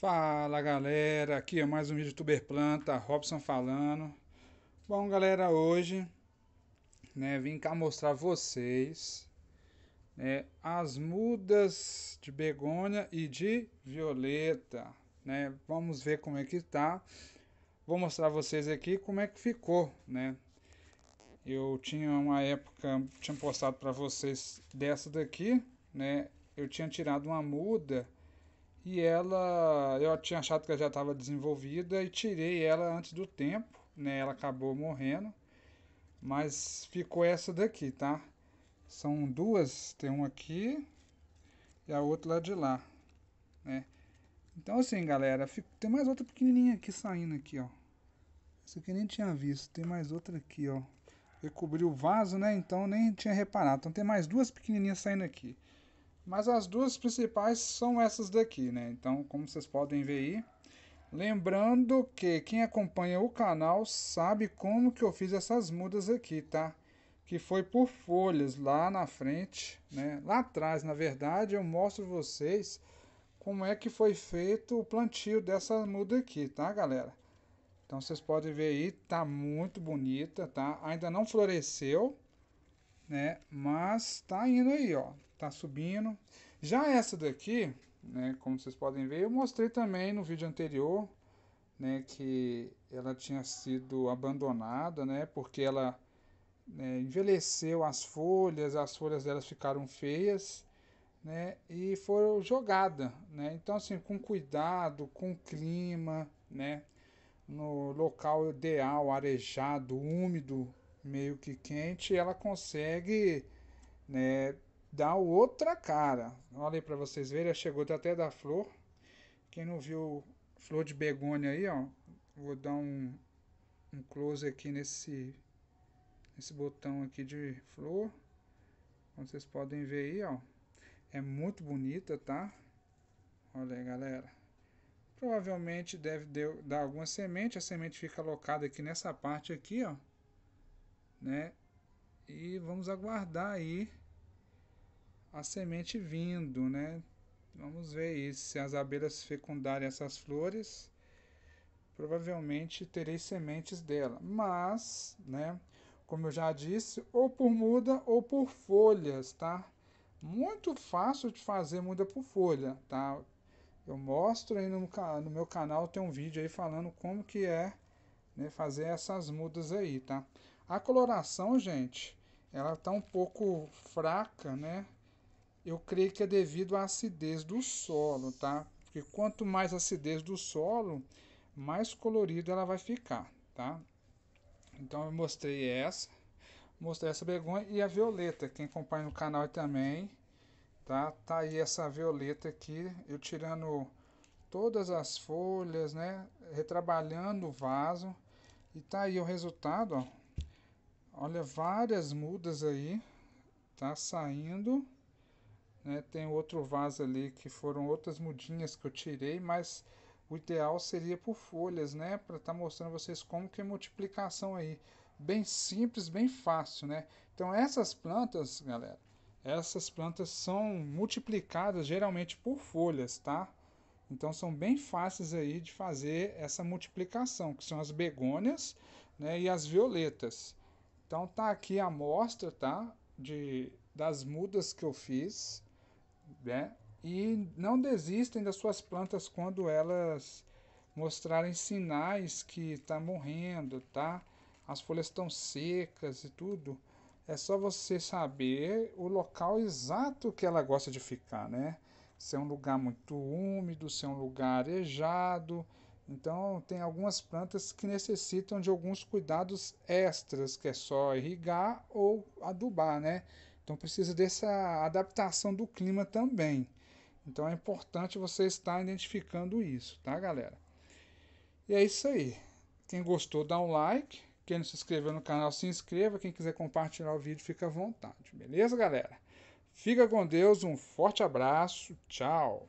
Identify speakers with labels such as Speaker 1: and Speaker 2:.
Speaker 1: Fala galera, aqui é mais um vídeo Tuber Planta, Robson falando. Bom galera, hoje né, vim cá mostrar vocês né, as mudas de begônia e de violeta. Né? Vamos ver como é que tá. Vou mostrar vocês aqui como é que ficou, né? Eu tinha uma época, tinha postado para vocês dessa daqui, né? Eu tinha tirado uma muda e ela eu tinha achado que ela já estava desenvolvida e tirei ela antes do tempo, né? Ela acabou morrendo, mas ficou essa daqui, tá? São duas, tem uma aqui e a outra lá de lá, né? Então assim, galera, tem mais outra pequenininha aqui saindo aqui, ó. Essa aqui nem tinha visto, tem mais outra aqui, ó. Recobriu o vaso, né? Então nem tinha reparado. Então tem mais duas pequenininhas saindo aqui. Mas as duas principais são essas daqui, né? Então, como vocês podem ver aí. Lembrando que quem acompanha o canal sabe como que eu fiz essas mudas aqui, tá? Que foi por folhas lá na frente, né? Lá atrás, na verdade, eu mostro vocês como é que foi feito o plantio dessa muda aqui, tá, galera? Então vocês podem ver aí, tá muito bonita, tá? Ainda não floresceu, né? Mas tá indo aí, ó, tá subindo. Já essa daqui, né, como vocês podem ver, eu mostrei também no vídeo anterior, né, que ela tinha sido abandonada, né, porque ela né, envelheceu as folhas, as folhas delas ficaram feias, né, e foram jogada, né. Então assim, com cuidado, com clima, né, no local ideal, arejado, úmido, meio que quente, ela consegue né, dar outra cara. Olha aí para vocês verem, chegou até da flor. Quem não viu flor de begônia aí, ó, vou dar um, um close aqui nesse, nesse botão aqui de flor. Como vocês podem ver aí, ó. É muito bonita, tá? Olha aí, galera. Provavelmente deve dar alguma semente. A semente fica alocada aqui nessa parte aqui, ó né? E vamos aguardar aí a semente vindo, né? Vamos ver aí se as abelhas fecundarem essas flores, provavelmente terei sementes dela. Mas, né, como eu já disse, ou por muda ou por folhas, tá? Muito fácil de fazer muda por folha, tá? Eu mostro aí no, no meu canal, tem um vídeo aí falando como que é né, fazer essas mudas aí, tá? A coloração, gente, ela está um pouco fraca, né? Eu creio que é devido à acidez do solo, tá? Porque quanto mais acidez do solo, mais colorida ela vai ficar, tá? Então eu mostrei essa, mostrei essa begonha e a violeta. Quem acompanha no canal também, tá? Tá aí essa violeta aqui, eu tirando todas as folhas, né? Retrabalhando o vaso. E tá aí o resultado, ó. Olha, várias mudas aí, tá saindo. Né? Tem outro vaso ali que foram outras mudinhas que eu tirei, mas o ideal seria por folhas, né? Para estar tá mostrando vocês como que é multiplicação aí. Bem simples, bem fácil, né? Então essas plantas, galera, essas plantas são multiplicadas geralmente por folhas, tá? Então são bem fáceis aí de fazer essa multiplicação, que são as begônias né, e as violetas. Então tá aqui a amostra, tá? De, das mudas que eu fiz, né? E não desistem das suas plantas quando elas mostrarem sinais que tá morrendo, tá? As folhas estão secas e tudo. É só você saber o local exato que ela gosta de ficar, né? Se é um lugar muito úmido, se é um lugar arejado, então, tem algumas plantas que necessitam de alguns cuidados extras, que é só irrigar ou adubar, né? Então, precisa dessa adaptação do clima também. Então, é importante você estar identificando isso, tá, galera? E é isso aí. Quem gostou, dá um like. Quem não se inscreveu no canal, se inscreva. Quem quiser compartilhar o vídeo, fica à vontade. Beleza, galera? Fica com Deus, um forte abraço, tchau!